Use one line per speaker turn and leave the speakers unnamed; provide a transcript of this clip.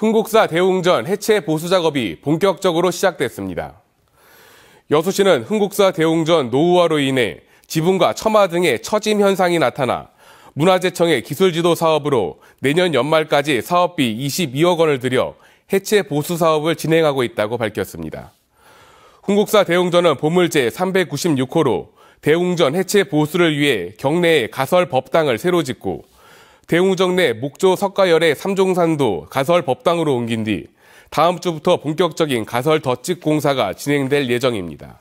흥국사 대웅전 해체 보수 작업이 본격적으로 시작됐습니다. 여수시는 흥국사 대웅전 노후화로 인해 지붕과 처마 등의 처짐 현상이 나타나 문화재청의 기술지도 사업으로 내년 연말까지 사업비 22억 원을 들여 해체 보수 사업을 진행하고 있다고 밝혔습니다. 흥국사 대웅전은 보물제 396호로 대웅전 해체 보수를 위해 경내에 가설 법당을 새로 짓고 대웅정내, 목조, 석가열의 삼종산도 가설 법당으로 옮긴 뒤 다음 주부터 본격적인 가설 덧집 공사가 진행될 예정입니다.